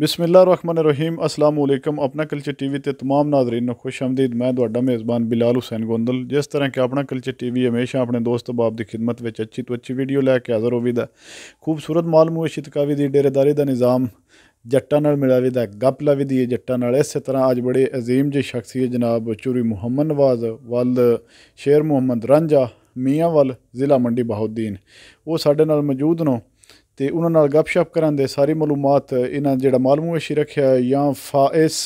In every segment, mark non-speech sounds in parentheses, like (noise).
बिस्मिल रखमन रहीम असलम अपना culture T V तमाम नाजरीन खुश आमदीद मैं थोड़ा मेज़बान बिलाल हुसैन गोंदल जिस तरह के अपना कल्चर टीवी हमेशा अपने दोस्त अबाब की खिदमत में अच्छी तो अच्छी वीडियो लैके हाजिर होवीद है खूबसूरत मालमूशी तकावी की डेरेदारी का निज़ाम ਜੱਟਾਂ ਨਾਲ ਮਿਲਾ ਵਿਦਾ दी है ਵਿਦੀ ਜੱਟਾਂ ਨਾਲ ਇਸੇ ਤਰ੍ਹਾਂ ਅੱਜ ਬੜੇ ਅਜ਼ੀਮ ਜੀ ਸ਼ਖਸੀਅਤ ਜਨਾਬ ਚੂਰੀ ਮੁਹੰਮਦ ਨਵਾਜ਼ ਵੱਲ ਸ਼ੇਰ ਮੁਹੰਮਦ ਰਾਂਝਾ ਮੀਆਂ ਵੱਲ ਜ਼ਿਲ੍ਹਾ ਮੰਡੀ ਬਾਹੁਦੀਨ ਉਹ ਸਾਡੇ ਨਾਲ ਤੇ ਉਹਨਾਂ ਨਾਲ ਗੱਪਸ਼ਪ ਕਰਨ ਦੇ ਸਾਰੀ ਮਾਲੂਮਾਤ ਇਹਨਾਂ ਜਿਹੜਾ ਸ਼ੀ ਰੱਖਿਆ ਜਾਂ ਫਾਇਸ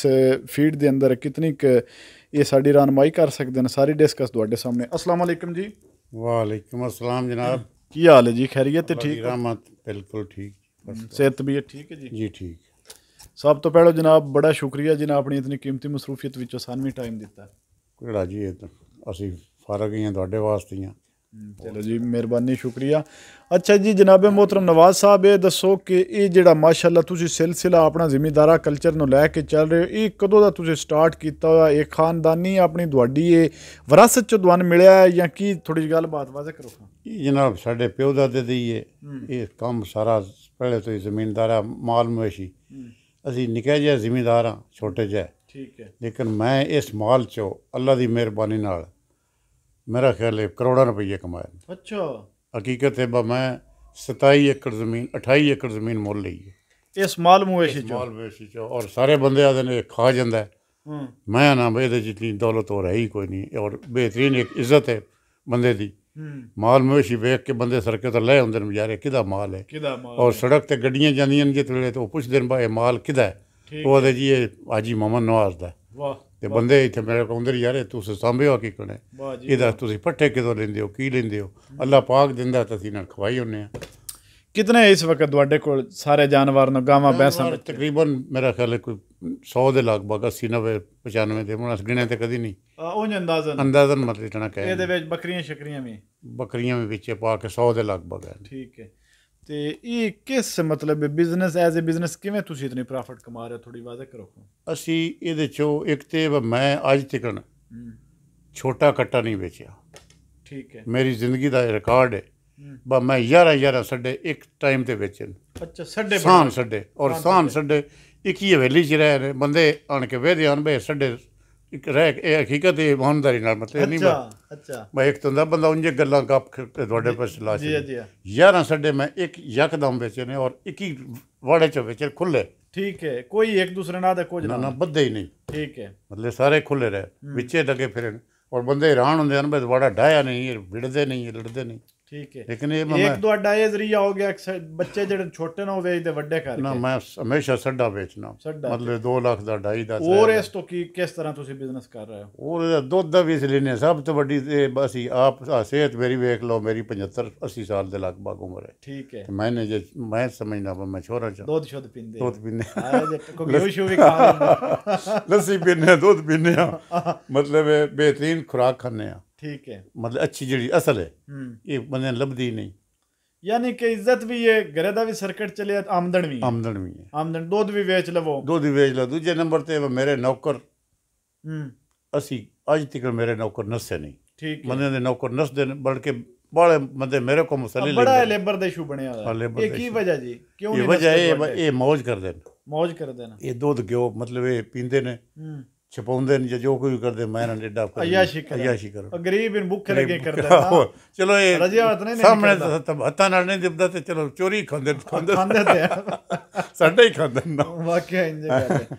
ਫੀਡ ਦੇ ਅੰਦਰ ਕਿਤਨੀ ਕਿ ਇਹ ਸਾਡੀ ਰਾਨਮਾਈ ਕਰ ਸਕਦੇ ਨੇ ਸਾਰੀ ਡਿਸਕਸ ਤੁਹਾਡੇ ਸਾਹਮਣੇ ਅਸਲਾਮ ਅਲੈਕਮ ਜੀ ਵਾਲੇਕਮ ਅਸਲਾਮ ਜਨਾਬ ਕੀ ਹਾਲ ਹੈ ਜੀ ਖੈਰੀਅਤ ਤੇ ਠੀਕ ਰਹਿਮਤ ਬਿਲਕੁਲ ਠੀਕ ਸਿਹਤ ਵੀ ਠੀਕ ਹੈ ਜੀ ਜੀ ਠੀਕ ਸਭ ਤੋਂ ਪਹਿਲਾਂ ਜਨਾਬ ਬੜਾ ਸ਼ੁਕਰੀਆ ਜਿਨ੍ਹਾਂ ਆਪਣੀ ਇਤਨੀ ਕੀਮਤੀ ਮਸਰੂਫੀਅਤ ਵਿੱਚੋਂ ਸਾਨੂੰ ਵੀ ਟਾਈਮ ਦਿੱਤਾ ਕਿਹੜਾ ਜੀ ਇਹ ਤਾਂ ਅਸੀਂ ਫਾਰਗ ਹੀ ਹਾਂ ਤੁਹਾਡੇ ਵਾਸਤੇ ਹੀ ਹਾਂ ਚਲੋ ਜੀ ਮਿਹਰਬਾਨੀ ਸ਼ੁਕਰੀਆ ਅੱਛਾ ਜੀ ਜਨਾਬ ਮੋਹਤਰਮ ਨਵਾਜ਼ ਸਾਹਿਬ ਇਹ ਦੱਸੋ ਕਿ ਇਹ ਜਿਹੜਾ ਮਾਸ਼ਾਅੱਲਾ ਤੁਸੀਂ ਸਿਲਸਿਲਾ ਆਪਣਾ ਜ਼ਿਮੀਦਾਰਾ ਕਲਚਰ ਨੂੰ ਲੈ ਕੇ ਚੱਲ ਰਹੇ ਹੋ ਇਹ ਕਦੋਂ ਦਾ ਤੁਸੀਂ ਸਟਾਰਟ ਕੀਤਾ ਹੋਇਆ ਇਹ ਖਾਨਦਾਨੀ ਆਪਣੀ ਤੁਹਾਡੀ ਇਹ ਵਿਰਾਸਤ ਚੋਂ ਦਵਨ ਮਿਲਿਆ ਹੈ ਜਾਂ ਕੀ ਥੋੜੀ ਗੱਲ ਬਾਤ ਵਾਜ਼ਾ ਕਰੋ ਜੀ ਜਨਾਬ ਸਾਡੇ ਪਿਓ ਦਾਦੇ ਦੀ ਇਹ ਕੰਮ ਸਾਰਾ ਪਹਿਲੇ ਤੋਂ ਹੀ ਜ਼ਮੀਨਦਾਰਾ ਮਾਲ ਮਵੇਸ਼ੀ ਅਸੀਂ ਨਿੱਕੇ ਜਿਹੇ ਜ਼ਿਮੀਦਾਰਾਂ ਛੋਟੇ ਜਿਹਾ ਠੀਕ ਹੈ ਲੇਕਿਨ ਮੈਂ ਇਸ ਮਾਲ ਚੋਂ ਅੱਲਾ ਦੀ ਮਿਹਰਬਾਨੀ ਨਾਲ मेरा ख्याल है करोड़ों रुपये कमाए अच्छा हकीकत है बा मैं सताई एकड़ जमीन अठाई एकड़ जमीन मोल ली है इस माल मवेशी माल मवेशी और सारे बंद आते खा जाता है हम्म। मैं ना ये जितनी दौलत और है ही कोई नहीं और बेहतरीन एक इज्जत है बंदे की हम्म। माल मवेशी ਵੇਖ के बंद ਸਰਕੇ ਤੋਂ ਲੈ ਹੁੰਦੇ ਨੇ ਵਿਚਾਰੇ ਕਿਹਦਾ ਮਾਲ ਹੈ ਕਿਹਦਾ ਮਾਲ ਔਰ ਸੜਕ ਤੇ ਗੱਡੀਆਂ ਜਾਂਦੀਆਂ ਨੇ ਜਿੱਤ ਵੇਲੇ ਤੇ ਉਹ ਪੁੱਛਦੇ ਨੇ ਭਾਈ ਮਾਲ ਕਿਹਦਾ ਹੈ ਉਹ ਤੇ ਬੰਦੇ ਇੱਥੇ ਮੇਰੇ ਕੋਲ ਅੰਦਰ ਯਾਰ ਤੁਸੀਂ ਹੋ ਕੀ ਕੋਨੇ ਇਹਦਾ ਤੁਸੀਂ ਪੱਠੇ ਕਿਦੋਂ ਲੈਂਦੇ ਹੋ ਕੀ ਲੈਂਦੇ ਹੋ ਅੱਲਾ ਪਾਕ ਦਿੰਦਾ ਤਾਂ ਅਸੀਂ ਨਾਲ ਖਵਾਈ ਹੁੰਨੇ ਆ ਕਿਤਨੇ ਇਸ ਵਕਤ ਤੁਹਾਡੇ ਕੋਲ ਸਾਰੇ ਜਾਨਵਰ ਨੂੰ ਗਾਵਾਂ ਬੈਸਾਂ ਤਕਰੀਬਨ ਮੇਰਾ ਖਿਆਲ ਹੈ ਕੋਈ 100 ਦੇ ਲਗਭਗ 80 90 95 ਦੇ ਮੁਨਾਸ ਗਿਣਿਆ ਤੇ ਕਦੀ ਨਹੀਂ ਉਹ ਅੰਦਾਜ਼ਨ ਅੰਦਾਜ਼ਨ ਮਤਲਬ ਇਤਨਾ ਕਹੇ ਇਹਦੇ ਵਿੱਚ ਬੱਕਰੀਆਂ ਸ਼ਕਰੀਆਂ ਵੀ ਬੱਕਰੀਆਂ ਵੀ ਵਿੱਚ ਪਾ ਕੇ 100 ਦੇ ਲਗਭਗ ਹੈ ਠੀਕ ਹੈ ਤੇ ਇਹ ਕਿਸ ਮਤਲਬ ਬਿਜ਼ਨਸ ਐਜ਼ ਅ ਬਿਜ਼ਨਸ ਕਿਵੇਂ ਤੁਸੀਂ ਇਤਨੀ ਪ੍ਰੋਫਿਟ ਕਮਾ ਰਹੇ ਥੋੜੀ ਵਾਜ਼ਾ ਕਰੋ ਅਸੀਂ ਇਹਦੇ ਚੋਂ ਇੱਕ ਤੇ ਮੈਂ ਅੱਜ ਤੱਕ ਛੋਟਾ ਕੱਟਾ ਨਹੀਂ ਵੇਚਿਆ ਠੀਕ ਹੈ ਮੇਰੀ ਜ਼ਿੰਦਗੀ ਦਾ ਰਿਕਾਰਡ ਹੈ ਬਾ ਮੈਂ 11 11 ਸੱਡੇ ਇੱਕ ਟਾਈਮ ਤੇ ਵੇਚੇ ਅੱਛਾ ਸੱਡੇ ਸਾਂ ਸੱਡੇ ਔਰ ਸਾਂ ਸੱਡੇ ਇੱਕ ਹੀ ਹਵੇਲੀ 'ਚ ਰਹੇ ਨੇ ਬੰਦੇ ਆਣ ਕੇ ਵੇਦੇ ਆਣ ਬੇ ਸੱਡੇ ਇੱਕ ਰਹਿ ਇਹ ਹਕੀਕਤ ਇਹ ਇਮਾਨਦਾਰੀ ਨਾਲ ਮਤਲਬ ਨਹੀਂ ਮੈਂ ਅੱਛਾ ਮੈਂ ਇੱਕ ਤੁੰਦਾ ਬੰਦਾ ਉਂਝੇ ਗੱਲਾਂ ਗੱਪ ਤੁਹਾਡੇ ਪਰ ਚਲਾ ਸੀ ਜੀ ਜੀ ਯਾਰਾਂ ਸੱਡੇ ਮੈਂ ਇੱਕ ਯਕਦਮ ਵਿੱਚ ਨੇ ਔਰ ਇੱਕ ਹੀ ਵਾੜੇ ਚ ਵਿੱਚ ਖੁੱਲੇ ठीक है कोई एक दूसरे ना दे कुछ ना ना बदे ही नहीं ठीक है मतलब सारे खुले रहे बिचे लगे फिर और बंदे हैरान होंगे बड़ा डाया नहीं हिड़दे नहीं लड़दे नहीं ਠੀਕ ਹੈ ਲੇਕਿਨ ਇਹ ਮੈਂ ਇੱਕ ਤੁਹਾਡਾ ਇਹ ਜ਼ਰੀਆ ਹੋ ਗਿਆ ਬੱਚੇ ਜਿਹੜੇ ਛੋਟੇ ਨਾ ਵੇਚਦੇ ਵੱਡੇ ਕਰਕੇ ਨਾ ਮੈਂ ਹਮੇਸ਼ਾ ਸੱਡਾ ਵੇਚਣਾ ਮਤਲਬ 2 ਲੱਖ ਦਾ 2.5 ਦਾ ਹੋਰ ਇਸ ਤੋਂ ਕੀ ਕਿਸ ਤਰ੍ਹਾਂ ਤੁਸੀਂ ਬਿਜ਼ਨਸ ਕਰ ਰਹੇ ਹੋ ਹੋਰ ਇਹਦਾ ਦੁੱਧ ਦਾ ਵੀ ਲੈਨੇ ਸਭ ਤੋਂ ਵੱਡੀ ਤੇ ਬਸ ਹੀ ਆਪ ਸਿਹਤ ਮੇਰੀ ਵੇਖ ਲਓ ਮੇਰੀ 75 80 ਸਾਲ ਦੇ ਲਗਭਗ ਉਮਰ ਹੈ ਠੀਕ ਹੈ ਤੇ ਮੈਨੇ ਜੇ ਮੈਂ ਸਮਝਣਾ ਮੈਂ ਛੋਰਾ ਚ ਦੁੱਧ ਸ਼ੁੱਧ ਪੀਂਦੇ ਦੁੱਧ ਪੀਂਦੇ ਆ ਜੇ ਕੋਈ ਯੂਸ਼ੂ ਵੀ ਖਾ ਲੈਂਦਾ ਲੱਸੀ ਪੀਂਦੇ ਦੁੱਧ ਪੀਂਦੇ ਆ ਮਤਲਬ ਬਿਹਤਰੀਨ ਖੁਰਾਕ ਖਾਂਦੇ ਆ ठीक है मतलब अच्छी जड़ी असल है हम्म। ये बंदे लभदी नहीं यानी कि इज्जत भी है घरे का भी सर्किट चले आमदन भी आमदन भी है आमदन दूध भी बेच लवो दूध भी बेच लो दूजे नंबर ते मेरे नौकर हम्म। असी अज तक मेरे नौकर नसे नहीं ठीक बंदे नौकर नसदे बल्कि बड़े बंदे मेरे को मसले बड़ा लेबर दा इशू बनया हां लेबर ये की वजह जी क्यों ये वजह ये मौज कर देन मौज कर देना ये दूध घ्यो मतलब ये पींदे ने ਛਪਾਉਂਦੇ ਨਹੀਂ ਜੋ ਕੋਈ ਕਰਦੇ ਮੈਂ ਨਾ ਡੇਡਾ ਕਰ ਅਯਾਸ਼ੀ ਕਰ ਅਯਾਸ਼ੀ ਕਰ ਗਰੀਬ ਇਨ ਭੁੱਖੇ ਲੱਗੇ ਕਰਦਾ ਚਲੋ ਇਹ ਰਜਿਆਤ ਨਹੀਂ ਸਾਹਮਣੇ ਹੱਥਾਂ ਨਾਲ ਨਹੀਂ ਦਿਬਦਾ ਤੇ ਚਲੋ ਚੋਰੀ ਖਾਂਦੇ ਖਾਂਦੇ ਖਾਂਦੇ ਤੇ (laughs) ਸਾਡੇ ਹੀ ਖਾਂਦੇ ਨਾ ਵਾਕਿਆ ਇੰਜ ਕਰਦੇ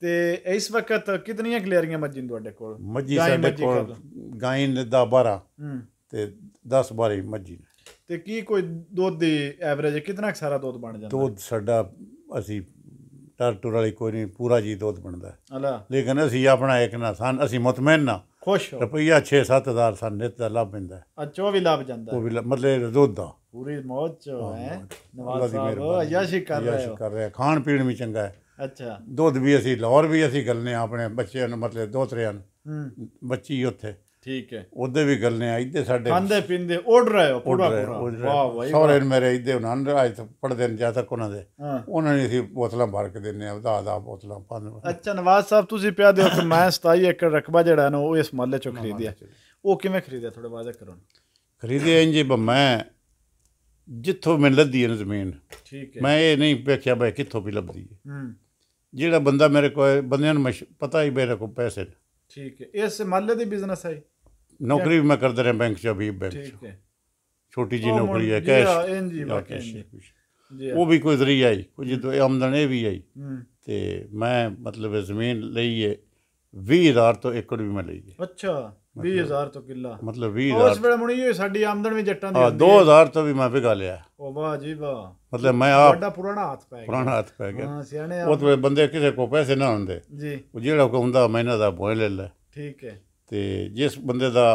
ਤੇ ਇਸ ਵਕਤ ਕਿਤਨੀਆਂ ਗਲੇਰੀਆਂ ਮੱਝੀਂ ਤੁਹਾਡੇ ਕੋਲ ਮੱਜੀ ਸਾਡੇ ਕੋਲ ਗਾਇਨ ਦਾ ਬਾਰਾ ਤੇ 10 ਬਾਰੀ ਮੱਝੀ ਤੇ ਕੀ ਕੋਈ ਦੁੱਧ ਦੀ ਐਵਰੇਜ ਕਿਤਨਾ ਸਾਰਾ ਦੁੱਧ ਬਣ ਜਾਂਦਾ ਦੁੱਧ ਸਾਡਾ ਅਸੀਂ ਟਰ ਟੁਰ ਵਾਲੀ ਕੋਈ ਨਹੀਂ ਪੂਰਾ ਜੀ ਦੁੱਧ ਬਣਦਾ ਅੱਲਾ ਲੇਕਿਨ ਅਸੀਂ ਆਪਣਾ ਇੱਕ ਨਾ ਸਨ ਅਸੀਂ ਮਤਮੈਨ ਨਾ ਖੁਸ਼ ਰੁਪਈਆ 6-7000 ਸਨ ਨਿਤ ਦਾ ਲਾਭ ਮਿਲਦਾ ਅੱਛਾ ਉਹ ਵੀ ਲਾਭ ਜਾਂਦਾ ਉਹ ਵੀ ਮਤਲਬ ਦੁੱਧ ਦਾ ਪੂਰੀ ਮੌਜ ਚ ਹੈ ਨਵਾਜ਼ ਸਾਹਿਬ ਅਯਾਸ਼ੀ ਕਰ ਰਹੇ ਹੋ ਕਰ ਖਾਣ ਪੀਣ ਵੀ ਚੰਗਾ ਹੈ ਅੱਛਾ ਦੁੱਧ ਵੀ ਅਸੀਂ ਲਾਹੌਰ ਵੀ ਅਸੀਂ ਗੱਲਨੇ ਆਪਣੇ ਬੱਚਿਆਂ ਨੂੰ ਮਤਲਬ ਦੋਤਰਿਆਂ ਨੂੰ ਬੱਚੀ ਉੱਥੇ ਠੀਕ ਹੈ ਉਹਦੇ ਵੀ ਗੱਲ ਨੇ ਆਈਦੇ ਸਾਡੇ ਖਾਂਦੇ ਪੀਂਦੇ ਉੱਡ ਰਹੇ ਹੋ ਪੂਰਾ ਪੂਰਾ ਵਾਹ ਵਾਹ ਸੌਰੇ ਮੇਰੇ ਇੱਥੇ ਉਹਨਾਂ ਨੇ ਅੱਜ ਪੜਦੇ ਨੇ ਜਾਂ ਤੱਕ ਉਹਨਾਂ ਦੇ ਉਹਨਾਂ ਨੇ ਸੀ ਬੋਤਲਾਂ ਭਰ ਕੇ ਦਿੰਨੇ ਆ ਦਾ ਦਾ ਬੋਤਲਾਂ ਪਾਉਂਦੇ ਅੱਛਾ ਨਵਾਜ਼ ਸਾਹਿਬ ਤੁਸੀਂ ਪਿਆ ਦਿਓ ਕਿ ਮੈਂ 27 ਏਕੜ ਰਕਬਾ ਜਿਹੜਾ ਨਾ ਉਹ ਇਸ ਮਹੱਲੇ ਚੋਂ ਖਰੀਦਿਆ ਉਹ ਕਿਵੇਂ ਖਰੀਦਿਆ ਥੋੜਾ ਵਾਜ਼ਾ ਕਰੋ ਖਰੀਦਿਆ ਇੰਜ ਮੈਂ ਜਿੱਥੋਂ ਮੈਂ ਲੱਦੀ ਹੈ ਜ਼ਮੀਨ ਠੀਕ ਹੈ ਮੈਂ ਇਹ ਨਹੀਂ ਵੇਖਿਆ ਬਈ ਕਿੱਥੋਂ ਵੀ ਲੱਭਦੀ ਹੈ ਜਿਹੜਾ ਬੰਦਾ ਮੇਰੇ ਕੋਲ ਬੰਦਿਆਂ ਨੂੰ ਪਤਾ ਹੀ ਮੇਰੇ ਕੋਲ ਪੈਸੇ ਨੇ ਠੀਕ ਹੈ ਇਸ ਮਹੱਲੇ ਦੀ ਬਿਜ਼ਨਸ ਹੈ ਨੌਕਰੀ ਵੀ ਮੈਂ ਕਰਦੇ ਰਿਹਾ ਬੈਂਕ 'ਚ ਅਭੀ ਬੈਂਕ ਠੀਕ ਹੈ ਛੋਟੀ ਜੀ ਨੌਕਰੀ ਹੈ ਕੈਸ਼ ਜੀ ਬਾਕੀ ਉਹ ਵੀ ਕੋਈ ਜ਼ਰੀਆ ਹੀ ਕੁਝ ਤੋਂ ਆਮਦਨ ਇਹ ਵੀ ਆਈ ਤੇ ਮੈਂ ਮਤਲਬ ਜ਼ਮੀਨ ਲਈ ਹੈ 20000 ਤੋਂ ਇੱਕੜ ਵੀ ਮੈਂ ਲਈ ਹੈ ਅੱਛਾ 20000 ਤੋਂ ਕਿੱਲਾ ਮਤਲਬ 20000 ਉਸ ਵੇਲੇ ਮੁਣੀ ਹੋਈ ਸਾਡੀ ਆਮਦਨ ਵੀ ਜੱਟਾਂ ਦੀ ਹੁੰਦੀ 2000 ਤੋਂ ਵੀ ਮੈਂ ਵਿਗਾ ਲਿਆ ਉਹ ਵਾਹ ਜੀ ਵਾਹ ਮਤਲਬ ਮੈਂ ਆਪ ਵੱਡਾ ਪੁਰਾਣਾ ਹੱਥ ਪੈ ਗਿਆ ਪੁਰਾਣਾ ਹੱਥ ਪੈ ਗਿਆ ਹਾਂ ਸਿਆਣੇ ਉਹ ਤੇ ਬੰਦੇ ਕਿਸੇ ਕੋ ਪੈਸੇ ਨਾ ਹੁੰਦੇ ਜੀ ਉਹ ਜਿਹੜਾ ਕੋ ਹੁੰਦਾ ਮਹੀਨਾ ਦਾ ਬੋਏ ਲੈ ਲੈ ਠੀਕ ਹੈ ਤੇ ਜਿਸ ਬੰਦੇ ਦਾ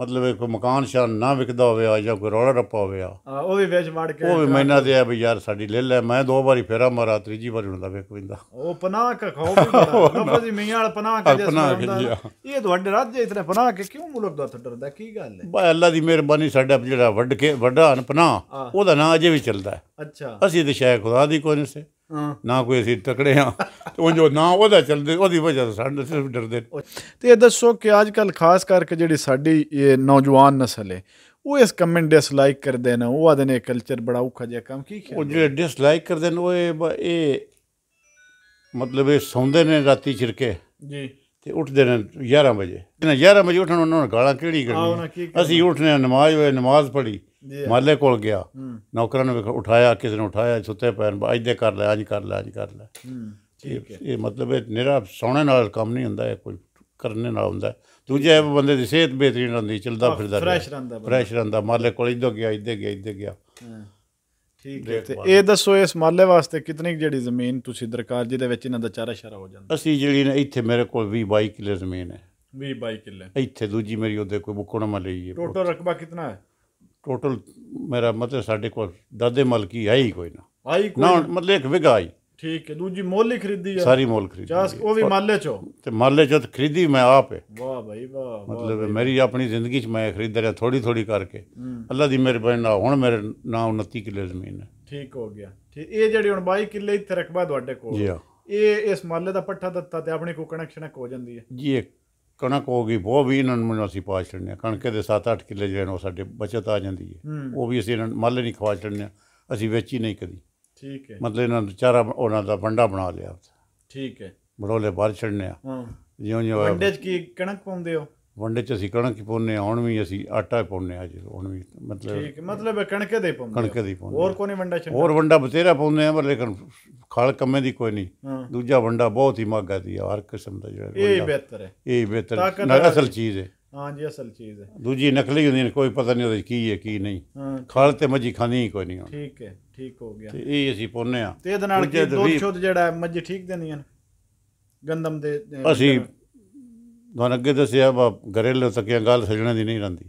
ਮਤਲਬ ਇਹ ਕੋਈ ਮਕਾਨ ਸ਼ਾਨ ਨਾ ਵਿਕਦਾ ਹੋਵੇ ਆ ਜਾਂ ਕੋਈ ਰੌਲਾ ਰੱਪਾ ਹੋਵੇ ਆ ਉਹ ਵੀ ਵੇਚ ਮੜ ਕੇ ਉਹ ਵੀ ਮਹੀਨਾ ਦੇ ਆ ਵੀ ਯਾਰ ਸਾਡੀ ਲੈ ਲੈ ਮੈਂ ਦੋ ਵਾਰੀ ਫੇਰਾ ਮਾਰਾ ਤੀਜੀ ਵਾਰੀ ਹੁੰਦਾ ਵੇਖ ਪੈਂਦਾ ਉਹ ਪਨਾਹ ਕਖਾਓ ਵੀ ਜੀ ਮੀਆਂ ਵਾਲ ਪਨਾਹ ਕੇ ਜਿਹਾ ਇਹ ਤੁਹਾਡੇ ਰਾਜੇ ਇਤਨੇ ਪਨਾਹ ਕੇ ਕਿਉਂ ਮੁਲਕ ਦਾ ਡਰਦਾ ਕੀ ਗੱਲ ਹੈ ਬਾ ਅੱਲਾ ਦੀ ਮਿਹਰਬਾਨੀ ਸਾਡਾ ਜਿਹੜਾ ਵੱਡ ਕੇ ਵੱਡਾ ਪਨਾਹ ਉਹਦਾ ਨਾਂ ਅਜੇ ਵੀ ਚੱਲਦਾ ਹੈ ਅੱਛਾ ਅਸੀਂ ਤੇ ਸ਼ਾਇਦ ਖੁਦਾ ਦੀ ਕੋਈ ਨਹੀਂ ਸੇ ਨਾ ਕੋਈ ਅਸੀਂ ਤਕੜੇ ਆ ਉਹ ਜੋ ਨਾ ਉਹਦਾ ਚੱਲਦੇ ਉਹਦੀ ਵਜ੍ਹਾ ਤੋਂ ਸਾਡੇ ਸਿਰਫ ਡਰਦੇ ਤੇ ਇਹ ਦੱਸੋ ਕਿ ਅੱਜ ਕੱਲ ਖਾਸ ਕਰਕੇ ਜਿਹੜੀ ਸਾਡੀ ਇਹ ਨੌਜਵਾਨ ਨਸਲ ਹੈ ਉਹ ਇਸ ਕਮੈਂਟ ਡਿਸਲਾਈਕ ਕਰਦੇ ਨੇ ਉਹ ਆਦਨੇ ਕਲਚਰ ਬੜਾ ਔਖਾ ਜਿਹਾ ਕੰਮ ਕੀ ਉਹ ਜਿਹੜੇ ਡਿਸਲਾਈਕ ਕਰਦੇ ਨੇ ਉਹ ਇਹ ਮਤਲਬ ਇਹ ਸੌਂਦੇ ਨੇ ਰਾਤੀ ਚਿਰਕੇ ਜੀ ਤੇ ਉੱਠਦੇ ਨੇ 11 ਵਜੇ ਨਾ 11 ਵਜੇ ਉੱਠਣ ਉਹਨਾਂ ਨੂੰ ਗਾਲਾਂ ਕਿਹੜੀ ਕਰਨੀ ਅਸੀਂ ਉੱਠਨੇ ਨਮਾਜ਼ ਹੋਏ ਨਮਾਜ਼ ਪੜ੍ਹੀ ਮਾਲੇ ਕੋਲ ਗਿਆ ਨੌਕਰਾਂ ਨੇ ਉਠਾਇਆ ਕਿਸੇ ਨੇ ਉਠਾਇਆ ਸੁੱਤੇ ਪੈਣ ਅੱਜ ਦੇ ਕਰ ਲੈ ਅੱਜ ਕਰ ਲੈ ਅੱਜ ਕਰ ਲੈ ਠੀਕ ਹੈ ਇਹ ਮਤਲਬ ਇਹ ਨਿਹਰਾ ਸੌਣੇ ਨਾਲ ਕੰਮ ਨਹੀਂ ਹੁੰਦਾ ਇਹ ਕੋਈ ਕਰਨੇ ਨਾਲ ਹੁੰਦਾ ਦੂਜੇ ਬੰਦੇ ਦੀ ਸਿਹਤ ਬਿਹਤਰੀਨ ਹੁੰਦੀ ਚਲਦਾ ਫਿਰਦਾ ਫਰੈਸ਼ ਰਹਿੰਦਾ ਫਰੈਸ਼ ਰਹਿੰਦਾ ਮਾਲੇ ਕੋਲ ਇਦੋਂ ਗਿਆ ਇੱਧੇ ਗਿਆ ਇੱਧੇ ਗਿਆ ਠੀਕ ਹੈ ਤੇ ਇਹ ਦੱਸੋ ਇਸ ਮਾਲੇ ਵਾਸਤੇ ਕਿੰਨੀ ਜਿਹੜੀ ਜ਼ਮੀਨ ਤੁਸੀਂ ਦਰਕਾਰ ਜਿਹਦੇ ਵਿੱਚ ਇਹਨਾਂ ਦਾ ਚਾਰਾ ਸ਼ਰਾ ਹੋ ਜਾਂਦਾ ਅਸੀਂ ਜਿਹੜੀ ਨੇ ਇੱਥੇ ਮੇਰੇ ਕੋਲ 20 22 ਕਿੱਲੇ ਜ਼ਮੀਨ ਹੈ 20 22 ਕਿੱਲੇ ਇੱਥੇ ਦੂਜੀ ਮੇਰੀ ਉਹਦੇ ਕੋਈ ਬੁੱਕਣ ਨਾ ਲਈ ਹੈ ਟੋਟਲ ਰਕਬਾ ਕਿੰਨਾ ਹੈ ਟੋਟਲ ਮੇਰਾ ਮਤਲਬ ਸਾਡੇ ਕੋਲ ਦਾਦੇ ਮਲਕੀ ਆਈ ਕੋਈ ਨਾ ਆਈ ਕੋਈ ਨਾ ਮਤਲਬ ਇੱਕ ਵਿਗਾ ਆਈ ਠੀਕ ਹੈ ਦੂਜੀ ਮੋਲ ਹੀ ਖਰੀਦੀ ਆ ਸਾਰੀ ਮੋਲ ਖਰੀਦੀ ਚਾਸ ਉਹ ਵੀ ਮਾਲੇ ਚੋ ਤੇ ਮਾਲੇ ਚੋ ਖਰੀਦੀ ਮੈਂ ਆਪ ਹੈ ਵਾਹ ਭਾਈ ਵਾਹ ਮਤਲਬ ਮੇਰੀ ਆਪਣੀ ਜ਼ਿੰਦਗੀ ਚ ਮੈਂ ਖਰੀਦ ਰਿਹਾ ਥੋੜੀ ਥੋੜੀ ਕਰਕੇ ਅੱਲਾ ਦੀ ਮਿਹਰਬਾਨੀ ਨਾਲ ਹੁਣ ਮੇਰੇ ਨਾਮ 29 ਕਿੱਲੇ ਜ਼ਮੀਨ ਹੈ ਠੀਕ ਹੋ ਗਿਆ ਠੀਕ ਇਹ ਜਿਹੜੇ ਹੁਣ 22 ਕਿੱਲੇ ਇੱਥੇ ਰਕਬਾ ਤੁਹਾਡੇ ਕੋਲ ਜੀ ਇਹ ਇਸ ਮਾਲੇ ਦਾ ਪੱਠਾ ਦਿੱਤਾ ਤੇ ਆਪਣੀ ਕੋ ਕਨੈਕਸ਼ਨ ਹੋ ਜਾਂਦੀ ਹੈ ਜੀ ਇੱਕ ਕਣਕ ਹੋ ਗਈ ਉਹ ਵੀ ਇਹਨਾਂ ਨੂੰ ਅਸੀਂ ਪਾ ਆ ਕਣਕੇ ਦੇ 7-8 ਕਿੱਲੇ ਜਿਹੜੇ ਨੇ ਉਹ ਸਾਡੇ ਬਚਤ ਆ ਜਾਂਦੀ ਹੈ ਉਹ ਵੀ ਅਸੀਂ ਇਹਨਾਂ ਮੱਲ ਨਹੀਂ ਖਵਾ ਆ ਅਸੀਂ ਵੇਚ ਹੀ ਨਹੀਂ ਕਦੀ ਠੀਕ ਹੈ ਮਤਲਬ ਇਹਨਾਂ ਦਾ ਚਾਰਾ ਉਹਨਾਂ ਦਾ ਵੰਡਾ ਬਣਾ ਲਿਆ ਠੀਕ ਹੈ ਬੜੋਲੇ ਬਾਹਰ ਛੜਨੇ ਆ ਹਾਂ ਜਿਉਂ ਜਿਉਂ ਵੰਡੇ ਚ ਕੀ ਕਣਕ ਪਾਉਂਦੇ ਹੋ ਵੰਡੇ ਚ ਅਸੀਂ ਕਣਕ ਪਾਉਂਦੇ ਆ ਹੁਣ ਵੀ ਅਸੀਂ ਆਟਾ ਪਾਉਂਦੇ ਆ ਜੀ ਹੁਣ ਵੀ ਮਤਲਬ ਠੀਕ ਮਤਲਬ ਕਣਕੇ ਦੇ ਪਾਉਂਦੇ ਕਣਕੇ ਦੇ ਪਾਉਂਦੇ ਹੋਰ ਕੋਈ ਵੰਡਾ ਛੜਨੇ ਹੋਰ ਵੰਡਾ ਬਤੇਰਾ ਪਾਉਂਦੇ ਆ ਪਰ ਲੇਕਿਨ ਖਾਲ ਕੰਮੇ ਦੀ ਕੋਈ ਨਹੀਂ ਦੂਜਾ ਵੰਡਾ ਬਹੁਤ ਹੀ ਮਾਗਾ ਦੀ ਹਰ ਕਿਸਮ ਦਾ ਜਿਹੜਾ ਇਹ ਬਿਹਤਰ ਹੈ ਇਹ ਬਿਹਤਰ ਨਾ ਅਸਲ ਚੀਜ਼ ਹੈ ਹਾਂ ਜੀ ਅਸਲ ਚੀਜ਼ ਹੈ ਦੂਜੀ ਨਕਲੀ ਹੁੰਦੀ ਨੇ ਕੋਈ ਪਤਾ ਨਹੀਂ ਉਹਦੇ ਕੀ ਹੈ ਕੀ ਨਹੀਂ ਖਾਲ ਤੇ ਮੱਝੀ ਖਾਨੀ ਕੋਈ ਨਹੀਂ ਠੀਕ ਹੈ ਠੀਕ ਹੋ ਗਿਆ ਤੇ ਇਹ ਅਸੀਂ ਪੋਨੇ ਆ ਤੇ ਇਹਦੇ ਨਾਲ ਕੀ ਦੁੱਧ ਛੁੱਧ ਜਿਹੜਾ ਮੱਝੀ ਠੀਕ ਦਿੰਦੀਆਂ ਗੰਦਮ ਦੇ ਅਸੀਂ ਤੁਹਾਨੂੰ ਅੱਗੇ ਦੱਸਿਆ ਬਾ ਘਰੇਲੂ ਤੱਕਿਆ ਗੱਲ ਸਜਣਾ ਦੀ ਨਹੀਂ ਰਹਿੰਦੀ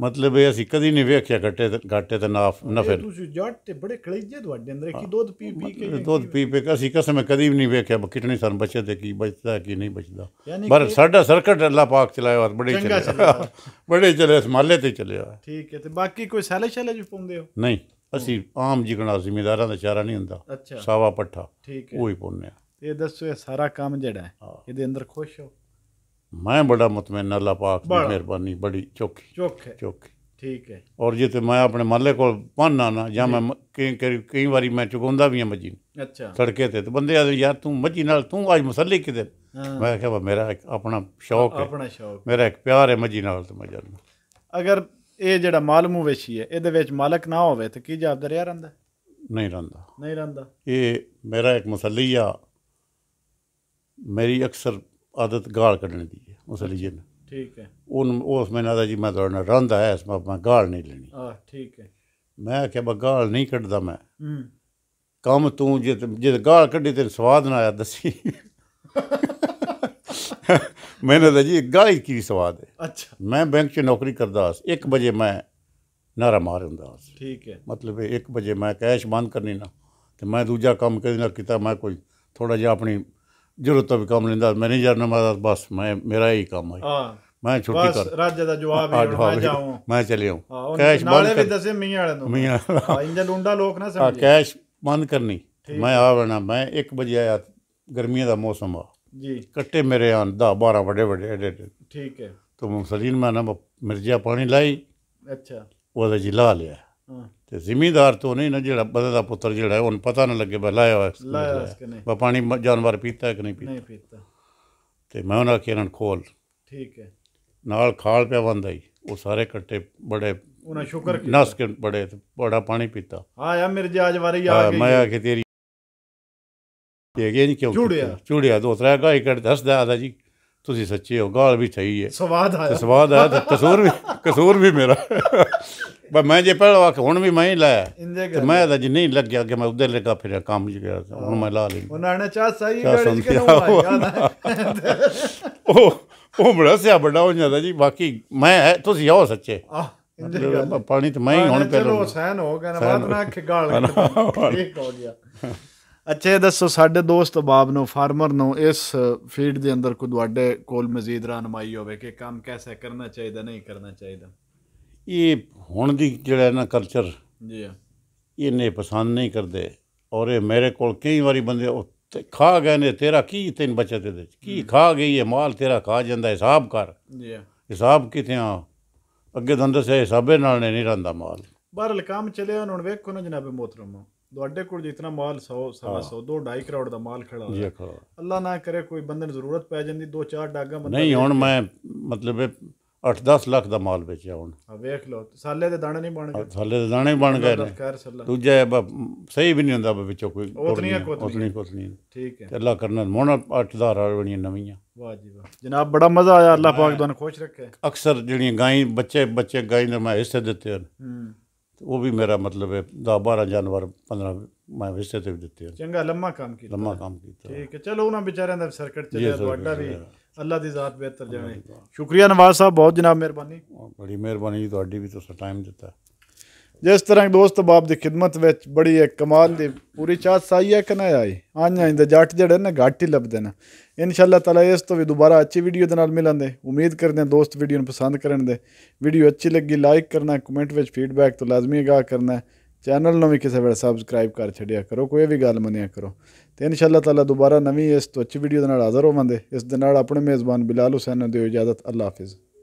ਮਤਲਬ ਇਹ ਅਸੀਂ ਕਦੀ ਨਹੀਂ ਵੇਖਿਆ ਘੱਟੇ ਘਾਟੇ ਤੇ ਨਾ ਨਫੇ ਤੁਸੀਂ ਜੱਟ ਤੇ ਬੜੇ ਕਲੇਜੇ ਤੁਹਾਡੇ ਅੰਦਰ ਕੀ ਦੁੱਧ ਪੀ ਪੀ ਕੇ ਦੁੱਧ ਪੀ ਪੀ ਕੇ ਅਸੀਂ ਕਸਮ ਕਦੀ ਵੀ ਨਹੀਂ ਵੇਖਿਆ ਕਿਤਨੇ ਸਾਨੂੰ ਬੱਚੇ ਤੇ ਕੀ ਬਚਦਾ ਕੀ ਨਹੀਂ ਬਚਦਾ ਪਰ ਸਾਡਾ ਸਰਕਟ ਅੱਲਾ ਪਾਕ ਚਲਾਇਆ ਔਰ ਬੜੇ ਚਲੇ (laughs) ਬੜੇ ਚਲੇ ਸਮਾਲੇ ਤੇ ਚਲਿਆ ਠੀਕ ਹੈ ਤੇ ਬਾਕੀ ਕੋਈ ਸਾਲੇ ਸ਼ਾਲੇ ਜੀ ਪਾਉਂਦੇ ਹੋ ਨਹੀਂ ਅਸੀਂ ਆਮ ਜਿਗਣਾ ਜ਼ਿਮੀਦਾਰਾਂ ਦਾ ਚਾਰਾ ਨਹੀਂ ਹੁੰਦਾ ਸਾਵਾ ਪੱਠਾ ਠੀਕ ਹੈ ਉਹ ਹੀ ਪਾਉਂਦੇ ਆ ਤੇ ਦੱਸੋ ਇਹ ਸਾਰਾ ਕੰਮ ਜਿਹੜਾ ਇਹਦੇ ਅੰਦਰ ਖੁਸ਼ ਹੋ ਮੈਂ ਬੜਾ ਮਤਮੈਨ ਅੱਲਾ ਪਾਕ ਦੀ ਮਿਹਰਬਾਨੀ ਬੜੀ ਚੋਕੀ ਚੋਕੀ ਹੈ ਠੀਕ ਹੈ ਔਰ ਜੇ ਤੇ ਮੈਂ ਆਪਣੇ ਮਹੱਲੇ ਕੋਲ ਪਾਨਾ ਨਾ ਜਾਂ ਮੈਂ ਕਈ ਕਈ ਵਾਰੀ ਮੈਂ ਚੁਗੋਂਦਾ ਵੀ ਆ ਮੱਜੀ ਨੂੰ ਅੱਛਾ ਸੜਕੇ ਤੇ ਤੇ ਬੰਦੇ ਆ ਯਾਰ ਤੂੰ ਮੱਜੀ ਨਾਲ ਤੂੰ ਅੱਜ ਮਸੱਲੀ ਕਿਤੇ ਮੈਂ ਕਿਹਾ ਮੇਰਾ ਇੱਕ ਆਪਣਾ ਸ਼ੌਕ ਹੈ ਆਪਣਾ ਸ਼ੌਕ ਮੇਰਾ ਇੱਕ ਪਿਆਰ ਹੈ ਮੱਜੀ ਨਾਲ ਤੇ ਮਜਾ ਜਾਂਦਾ ਅਗਰ ਇਹ ਜਿਹੜਾ ਮਾਲ ਵੇਸ਼ੀ ਹੈ ਇਹਦੇ ਵਿੱਚ ਮਾਲਕ ਨਾ ਹੋਵੇ ਤੇ ਕੀ ਜਵਾਬਦਾਰ ਯਾਰ ਰਹਿੰਦਾ ਨਹੀਂ ਰਹਿੰਦਾ ਨਹੀਂ ਰਹਿੰਦਾ ਇਹ ਮੇਰਾ ਇੱਕ ਮਸੱਲੀ ਆ ਮੇਰੀ ਅਕਸਰ ਆਦਤ ਗਾਲ ਕੱਢਣ ਦੀ मुसलिजन ठीक ਉਹ ਉਸ उस ਦਾ ਜੀ ਮੈਂ मैं थोड़ा रंदा ਹੈ ਇਸ ਮੈਂ ਗਾਲ ਨਹੀਂ ਲੈਣੀ ਆ ਠੀਕ ਹੈ ਮੈਂ ਕਿਹਾ ਬਾ ਗਾਲ ਨਹੀਂ ਕੱਢਦਾ ਮੈਂ ਹੂੰ ਕੰਮ ਤੂੰ ਜੇ ਜੇ ਗਾਲ ਕੱਢੀ ਤੇ ਸਵਾਦ ਨਾ ਆਇਆ ਦੱਸੀ ਮੈਨੇ ਤਾਂ ਜੀ ਗਾਲੀ ਕੀ ਸਵਾਦ ਹੈ ਅੱਛਾ ਮੈਂ ਬੈਂਕ 'ਚ ਨੌਕਰੀ ਕਰਦਾ ਸੀ 1 ਵਜੇ ਮੈਂ ਨਾਰਾ ਮਾਰ ਹੁੰਦਾ ਸੀ ਠੀਕ ਹੈ ਮਤਲਬ 1 ਵਜੇ ਮੈਂ ਕੈਸ਼ ਬੰਦ ਕਰਨੀ ਨਾ ਤੇ ਮੈਂ ਦੂਜਾ ਕੰਮ ਕਦੇ ਨਾ ਕੀਤਾ ਮੈਂ ਕੋਈ ਥੋੜਾ ਜਿਹਾ ਆਪਣੀ ਜਦੋਂ ਤੱਕ ਕੰਮ ਲੈਂਦਾ ਮੈਨੇਜਰ ਨੇ ਮਾਰਾ ਬਸ ਮੈਂ ਮੇਰਾ ਹੀ ਕੰਮ ਹੈ ਹਾਂ ਮੈਂ ਛੁੱਟੀ ਕਰ ਬਸ ਰਾਜ ਦਾ ਜਵਾਬ ਹੈ ਮੈਂ ਜਾਵਾਂ ਮੈਂ ਚਲੇ ਆਉਂ ਕੈਸ਼ ਬੰਦ ਨਾਲੇ ਵੀ ਦੱਸੇ ਮੀਆਂ ਵਾਲੇ ਨੂੰ ਮੀਂਹ ਇੰਜਨ ਉੰਡਾ ਲੋਕ ਨਾ ਸਮਝੇ ਕੈਸ਼ ਬੰਦ ਕਰਨੀ ਮੈਂ ਆਵਣਾ ਮੈਂ 1 ਵਜੇ ਆਇਆ ਗਰਮੀਆਂ ਦਾ ਮੌਸਮ ਆ ਜੀ ਕੱਟੇ ਮੇਰੇ ਆਨ 10 12 ਵੱਡੇ ਵੱਡੇ ਐਡੇ ਠੀਕ ਹੈ ਤੋ ਮੁਸਲੀਨ ਮੈਂ ਨਾ ਮਿਰਜਾ ਪਾਣੀ ਲਾਈ ਅੱਛਾ ਉਹਦਾ ਜਿਲਾ ਲਿਆ ਤੇ ਜ਼ਿਮੀਦਾਰ ਤੋਂ ਨਹੀਂ ਨਾ ਜਿਹੜਾ ਬੰਦੇ ਦਾ ਪੁੱਤਰ ਜਿਹੜਾ ਉਹਨੂੰ ਪਤਾ ਨਾ ਲੱਗੇ ਬਲਾਇਆ ਹੋਇਆ ਲਾਇਆ ਕਿ ਨਹੀਂ ਬਾ ਪਾਣੀ ਜਾਨਵਰ ਪੀਤਾ ਹੈ ਕਿ ਨਹੀਂ ਪੀਤਾ ਨਹੀਂ ਪੀਤਾ ਤੇ ਮੈਂ ਉਹਨਾਂ ਕਿ ਇਹਨਾਂ ਖੋਲ ਠੀਕ ਹੈ ਨਾਲ ਖਾਲ ਪਿਆ ਬੰਦਾ ਹੀ ਉਹ ਸਾਰੇ ਕੱਟੇ ਬੜੇ ਉਹਨਾਂ ਸ਼ੁਕਰ ਕਿ ਨਸ ਕੇ ਬੜੇ ਬੜਾ ਪਾਣੀ ਪੀਤਾ ਹਾਂ ਯਾ ਮਿਰਜਾ ਅੱਜ ਵਾਰੀ ਆ ਗਈ ਮੈਂ ਆ ਕੇ ਤੇਰੀ ਗਏ ਨਹੀਂ ਕਿਉਂ ਚੁੜਿਆ ਚੁੜਿਆ ਦੋ ਤਰਾ ਗਾਈ ਕੱਟ ਦੱਸਦਾ ਆਦਾ ਜੀ ਤੁਸੀਂ ਸੱਚੇ ਹੋ ਗਾਲ ਵੀ ਸਹੀ ਹੈ ਸਵਾਦ ਆਇਆ ਸਵਾਦ ਆਇਆ ਕਸੂਰ ਵੀ ਕਸੂਰ ਵੀ ਮੇਰਾ ਪਰ ਮੈਂ ਜੇ ਪਹਿਲਾਂ ਹੁਣ ਵੀ ਮੈਂ ਹੀ ਲਾਇਆ ਤੇ ਮੈਂ ਤਾਂ ਜੀ ਨਹੀਂ ਲੱਗਿਆ ਕਿ ਮੈਂ ਉਧਰ ਲੱਗਾ ਫਿਰ ਕੰਮ ਜੀ ਗਿਆ ਹੁਣ ਮੈਂ ਲਾ ਲਈ ਉਹਨਾਂ ਨੇ ਚਾਹ ਸਹੀ ਗੱਲ ਕਿ ਉਹ ਉਹ ਬੜਾ ਸਿਆ ਬੜਾ ਹੋ ਜਾਂਦਾ ਜੀ ਬਾਕੀ ਮੈਂ ਤੁਸੀਂ ਆਓ ਸੱਚੇ ਪਾਣੀ ਤੇ ਮੈਂ ਹੀ ਹੁਣ ਪਹਿਲਾਂ ਚਲੋ ਹਸੈਨ ਹੋ ਗਿਆ ਨਾ ਬਾਅਦ ਨਾ ਖਿਗਾਲ ਠੀਕ ਹੋ ਗਿਆ ਅੱਛਾ ਦੱਸੋ ਸਾਡੇ ਦੋਸਤ ਬਾਬ ਨੂੰ ਫਾਰਮਰ ਨੂੰ ਇਸ ਫੀਲਡ ਦੇ ਅੰਦਰ ਕੋਈ ਤੁਹਾਡੇ ਕੋਲ ਮਜ਼ੀਦ ਰਾਨਮਾਈ ਹੋਵੇ ਕਿ ਕੰਮ ਕਿਵੇਂ ਕਰਨਾ ਚਾਹੀਦਾ ਨਹੀਂ ਕਰਨਾ ਚਾਹੀਦਾ ਇਹ ਹੁਣ ਦੀ ਜਿਹੜਾ ਨਾ ਕਲਚਰ ਜੀ ਇਹ ਇਹਨੇ ਪਸੰਦ ਨਹੀਂ ਕਰਦੇ ਔਰ ਇਹ ਮੇਰੇ ਕੋਲ ਕਈ ਵਾਰੀ ਬੰਦੇ ਖਾ ਗਏ ਨੇ ਤੇਰਾ ਕੀ ਤੈਨ ਬਚਤ ਦੇ ਕੀ ਖਾ ਗਈ ਇਹ ਮਾਲ ਤੇਰਾ ਖਾ ਜਾਂਦਾ ਹਿਸਾਬ ਕਰ ਜੀ ਹਿਸਾਬ ਕਿਥੇ ਆ ਅੱਗੇ ਦੰਦ ਸੇ ਹਿਸਾਬੇ ਨਾਲ ਨਹੀਂ ਰਹਿੰਦਾ ਮਾਲ ਬਾਹਰ ਕੰਮ ਚੱਲਿਆ ਹੁਣ ਵੇਖੋ ਨਾ ਜਨਾਬੇ ਮੋਹਤਰਮੋ ਤੁਹਾਡੇ ਕੋਲ ਜਿੰਨਾ ਮਾਲ 100 100 2 2.5 ਕਰੋੜ ਦਾ ਮਾਲ ਖੜਾ ਹੈ ਅੱਲਾ ਨਾ ਕਰੇ ਕੋਈ ਬੰਦੇ ਨੂੰ ਜ਼ਰੂਰਤ ਪੈ ਜਾਂਦੀ ਦੋ ਚਾਰ ਡਾਗਾ ਬੰਦਾ ਨਹੀਂ ਹੁਣ ਮੈਂ ਮਤਲਬ 8-10 ਲੱਖ ਦਾ ਮਾਲ ਵੇਚਿਆ ਹੁਣ ਆ ਵੇਖ ਲਓ ਸਾਲੇ ਦੇ ਦਾਣੇ ਨਹੀਂ ਬਣ ਗਏ ਸਾਲੇ ਦੇ ਦਾਣੇ ਬਣ ਗਏ ਨੇ ਦੂਜਾ ਸਹੀ ਵੀ ਨਹੀਂ ਹੁੰਦਾ ਵਿੱਚੋਂ ਕੋਈ ਉਤਨੀਆਂ ਕੋਤਨੀਆਂ ਕੋਤਨੀਆਂ ਠੀਕ ਹੈ ਅੱਲਾ ਕਰਨਾ ਮੋਣ 8-10 ਆ ਬਣੀਆਂ ਨਵੀਆਂ ਵਾਹ ਜੀ ਵਾਹ ਜਨਾਬ ਬੜਾ ਮਜ਼ਾ ਆਇਆ ਅੱਲਾ ਪਾਕ ਤੁਹਾਨੂੰ ਖੁਸ਼ ਰੱਖੇ ਅਕਸਰ ਜਿਹੜੀਆਂ ਗਾਂਈ ਬੱਚੇ ਬੱਚੇ ਗਾਂਈ ਦੇ ਮੈਂ ਹਿੱਸੇ ਦਿੱਤੇ ਹਨ ਉਹ ਵੀ ਮੇਰਾ ਮਤਲਬ ਹੈ 10 12 ਜਨਵਰ 15 ਮੈਂ ਵਿਸ਼ੇ ਤੇ ਵੀ ਦਿੱਤੇ ਚੰਗਾ ਲੰਮਾ ਕੰਮ ਕੀਤਾ ਲੰਮਾ ਕੰਮ ਕੀਤਾ ਠੀਕ ਹੈ ਚਲੋ ਉਹਨਾਂ ਵਿਚਾਰਿਆਂ ਦਾ ਸਰਕਟ ਚੱਲਿਆ ਤੁਹਾਡਾ ਵੀ ਅੱਲਾ ਦੀ ਜ਼ਾਤ ਬਿਹਤਰ ਜਾਣੇ ਸ਼ੁਕਰੀਆ ਨਵਾਜ਼ ਸਾਹਿਬ ਬਹੁਤ ਜਨਾਬ ਮਿਹਰਬਾਨੀ ਬੜੀ ਮਿਹਰਬਾਨੀ ਤੁਹਾਡੀ ਵੀ ਤੁਸੀਂ ਟਾਈਮ ਦਿੱਤਾ ਜਿਸ ਤਰ੍ਹਾਂ ਦੋਸਤ ਬਾਪ ਦੀ ਖidmat ਵਿੱਚ ਬੜੀ ਇੱਕ ਕਮਾਲ ਦੀ ਪੂਰੀ ਚਾਹ ਸਾਈਆ ਕਨਾ ਆਈ ਆਈਆਂ ਦੇ ਜੱਟ ਜਿਹੜੇ ਨੇ ਘੱਟ ਹੀ ਲੱਭਦੇ ਨੇ ਇਨਸ਼ਾਅੱਲਾ ਤਾਲਾ ਇਸ ਤੋਂ ਵੀ ਦੁਬਾਰਾ ਅੱਛੀ ਵੀਡੀਓ ਦੇ ਨਾਲ ਮਿਲਾਂਦੇ ਉਮੀਦ ਕਰਦੇ ਹਾਂ ਦੋਸਤ ਵੀਡੀਓ ਨੂੰ ਪਸੰਦ ਕਰਨ ਦੇ ਵੀਡੀਓ ਅੱਛੀ ਲੱਗੀ ਲਾਈਕ ਕਰਨਾ ਕਮੈਂਟ ਵਿੱਚ ਫੀਡਬੈਕ ਤੋਂ ਲਾਜ਼ਮੀ ਅਗਾਹ ਕਰਨਾ ਚੈਨਲ ਨੂੰ ਵੀ ਕਿਸੇ ਵੇਲੇ ਸਬਸਕ੍ਰਾਈਬ ਕਰ ਛੱਡਿਆ ਕਰੋ ਕੋਈ ਵੀ ਗੱਲ ਮੰਨਿਆ ਕਰੋ ਤੇ ਇਨਸ਼ਾਅੱਲਾ ਤਾਲਾ ਦੁਬਾਰਾ ਨਵੀਂ ਇਸ ਤੋਂ ਅੱਛੀ ਵੀਡੀਓ ਦੇ ਨਾਲ ਹਾਜ਼ਰ ਹੋਵਾਂਗੇ ਇਸ ਦੇ ਨਾਲ ਆਪਣੇ ਮੇਜ਼ਬਾਨ ਬਿਲਾਲ ਹੁਸੈਨ ਨੂੰ ਦਿਓ ਇਜਾਜ਼ਤ ਅੱਲਾ ਹਾਫਿਜ਼